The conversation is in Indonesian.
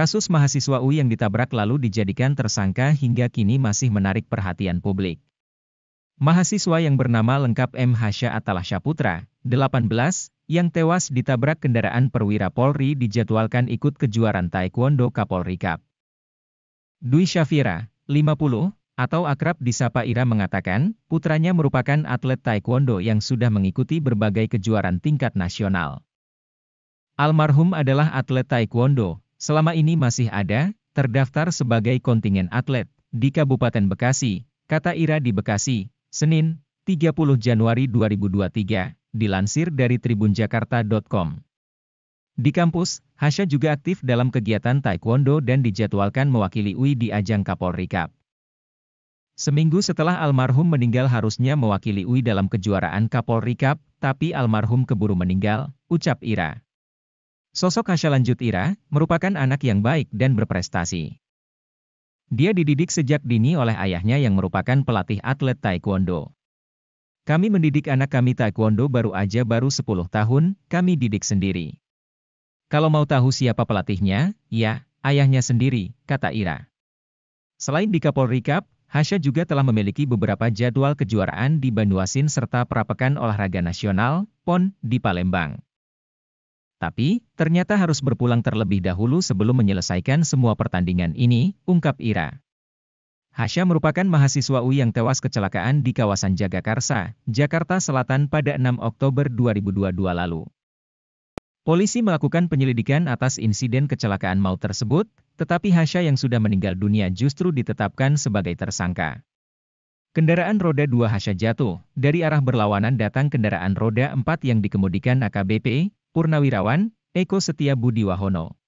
Kasus mahasiswa UI yang ditabrak lalu dijadikan tersangka hingga kini masih menarik perhatian publik. Mahasiswa yang bernama lengkap M. Hasya Atalah Syaputra, 18, yang tewas ditabrak kendaraan perwira Polri dijadwalkan ikut kejuaraan Taekwondo Kapolri Cup. Dwi Syafira, 50, atau akrab disapa Ira mengatakan, putranya merupakan atlet Taekwondo yang sudah mengikuti berbagai kejuaraan tingkat nasional. Almarhum adalah atlet Taekwondo, selama ini masih ada, terdaftar sebagai kontingen atlet, di Kabupaten Bekasi, kata Ira di Bekasi, Senin, 30 Januari 2023, dilansir dari tribunjakarta.com. Di kampus, Hasya juga aktif dalam kegiatan taekwondo dan dijadwalkan mewakili UI di ajang Kapolri Cup. Seminggu setelah almarhum meninggal harusnya mewakili UI dalam kejuaraan Kapolri Cup, tapi almarhum keburu meninggal, ucap Ira. Sosok Hasya lanjut Ira, merupakan anak yang baik dan berprestasi. Dia dididik sejak dini oleh ayahnya yang merupakan pelatih atlet taekwondo. Kami mendidik anak kami taekwondo baru aja baru 10 tahun, kami didik sendiri. Kalau mau tahu siapa pelatihnya, ya, ayahnya sendiri, kata Ira. Selain di Kapolri Cup, Hasya juga telah memiliki beberapa jadwal kejuaraan di Banyuasin serta perapekan olahraga nasional, PON, di Palembang. Tapi, ternyata harus berpulang terlebih dahulu sebelum menyelesaikan semua pertandingan ini, ungkap Ira. Hasya merupakan mahasiswa UI yang tewas kecelakaan di kawasan Jagakarsa, Jakarta Selatan pada 6 Oktober 2022 lalu. Polisi melakukan penyelidikan atas insiden kecelakaan maut tersebut, tetapi Hasya yang sudah meninggal dunia justru ditetapkan sebagai tersangka. Kendaraan roda 2 Hasya jatuh, dari arah berlawanan datang kendaraan roda 4 yang dikemudikan AKBP, Purnawirawan, Eko Setia Budi Wahono.